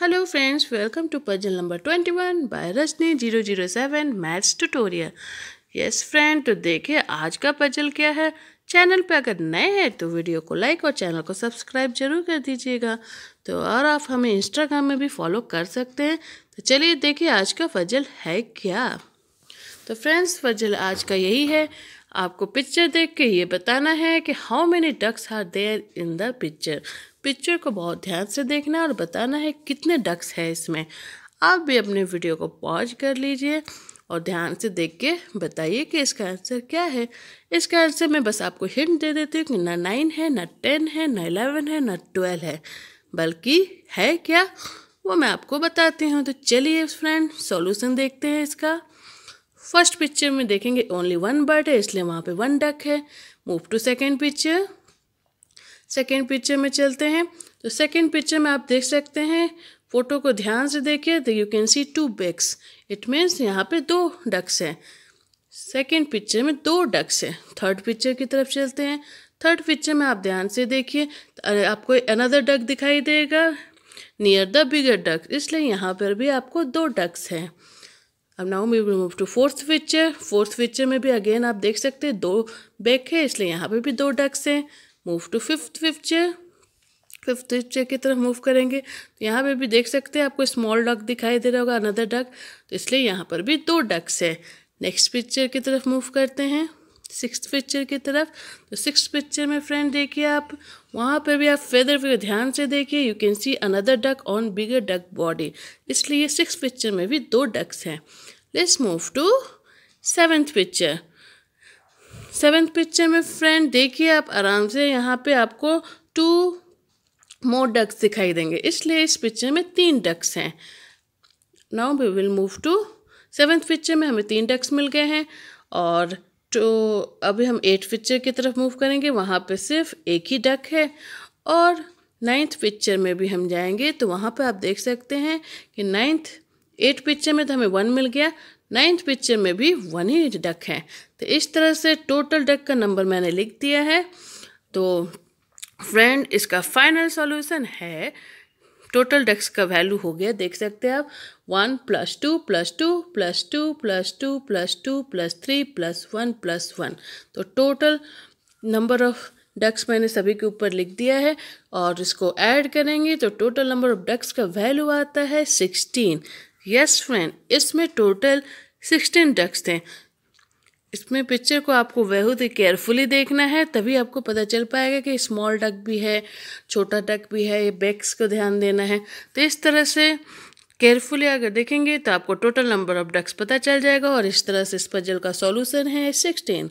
hello friends to puzzle number twenty one by Rajni zero zero seven maths tutorial yes friend तो देखिए आज का puzzle क्या है चैनल पे अगर नए हैं तो वीडियो को लाइक और चैनल को सब्सक्राइब जरूर कर दीजिएगा तो और आप हमें इंस्टाग्राम में भी फॉलो कर सकते हैं तो चलिए देखिए आज का फजल है क्या तो फ्रेंड्स फजल आज का यही है आपको पिक्चर देख के ये बताना है कि how many ducks are there in the picture picture को बहुत ध्यान से देखना है और बताना है कितने डक्स हैं इसमें आप भी अपने वीडियो को पॉज कर लीजिए और ध्यान से देख के बताइए कि इसका आंसर क्या है इसका आंसर मैं बस आपको हिंट दे देती हूँ कि ना नाइन है ना टेन है ना इलेवन है ना ट्वेल्व है बल्कि है क्या वो मैं आपको बताती हूँ तो चलिए फ्रेंड सॉल्यूशन देखते हैं इसका फर्स्ट पिक्चर में देखेंगे ओनली वन बर्ड है इसलिए वहाँ पे वन डक है move to second picture second picture में चलते हैं तो सेकेंड पिक्चर में आप देख सकते हैं फोटो को ध्यान से देखिए तो you can see two ducks it means यहाँ पे दो डक्स हैं सेकेंड पिक्चर में दो डक्स हैं थर्ड पिक्चर की तरफ चलते हैं थर्ड पिक्चर में आप ध्यान से देखिए तो आपको अनदर डक दिखाई देगा नियर द बिगर डक इसलिए यहाँ पर भी आपको दो डक्स हैं अब now we move to fourth picture fourth picture में भी अगेन आप देख सकते हैं दो बैक है इसलिए यहाँ पे भी दो डक्स हैं move to fifth picture fifth picture की तरफ मूव करेंगे तो यहाँ पे भी देख सकते हैं आपको स्मॉल डक दिखाई दे रहा होगा अनदर डक तो इसलिए यहाँ पर भी दो डक्स है नेक्स्ट पिक्चर की तरफ मूव करते हैं सिक्स पिक्चर की तरफ तो सिक्स पिक्चर में फ्रेंड देखिए आप वहाँ पर भी आप फेदर व्यू ध्यान से देखिए you can see another duck on bigger duck body इसलिए सिक्स पिक्चर में भी दो डक्स हैं let's move to seventh picture seventh picture में फ्रेंड देखिए आप आराम से यहाँ पे आपको टू मोर डक्स दिखाई देंगे इसलिए इस पिक्चर में तीन डक्स हैं now we will move to seventh picture में हमें तीन डक्स मिल गए हैं और तो अभी हम एट पिक्चर की तरफ मूव करेंगे वहाँ पे सिर्फ एक ही डक है और नाइन्थ पिक्चर में भी हम जाएंगे तो वहाँ पे आप देख सकते हैं कि नाइन्थ एट पिक्चर में तो हमें वन मिल गया नाइन्थ पिक्चर में भी वन ही डक है तो इस तरह से टोटल डक का नंबर मैंने लिख दिया है तो फ्रेंड इसका फाइनल सॉल्यूशन है टोटल डेक्स का वैल्यू हो गया देख सकते हैं आप one plus two plus two plus two plus two plus two plus three plus one plus one तो टोटल नंबर ऑफ डक्स मैंने सभी के ऊपर लिख दिया है और इसको ऐड करेंगे तो टोटल नंबर ऑफ डक्स का वैल्यू आता है सिक्सटीन यस फ्रेंड इसमें टोटल सिक्सटीन डक्स थे इसमें पिक्चर को आपको बहुत ही केयरफुली देखना है तभी आपको पता चल पाएगा कि स्मॉल डक भी है छोटा डक भी है ये बैक्स को ध्यान देना है तो इस तरह से केयरफुली अगर देखेंगे तो आपको टोटल नंबर ऑफ डक्स पता चल जाएगा और इस तरह से इस पजल का सॉल्यूशन है सिक्सटीन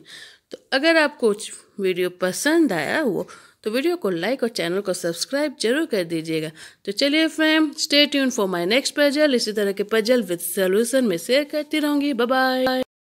तो अगर आपको वीडियो पसंद आया हो तो वीडियो को लाइक और चैनल को सब्सक्राइब जरूर कर दीजिएगा तो चलिए friend stay tune for my next puzzle इसी तरह के पजल विद सोल्यूशन में शेयर करती रहूँगी बाय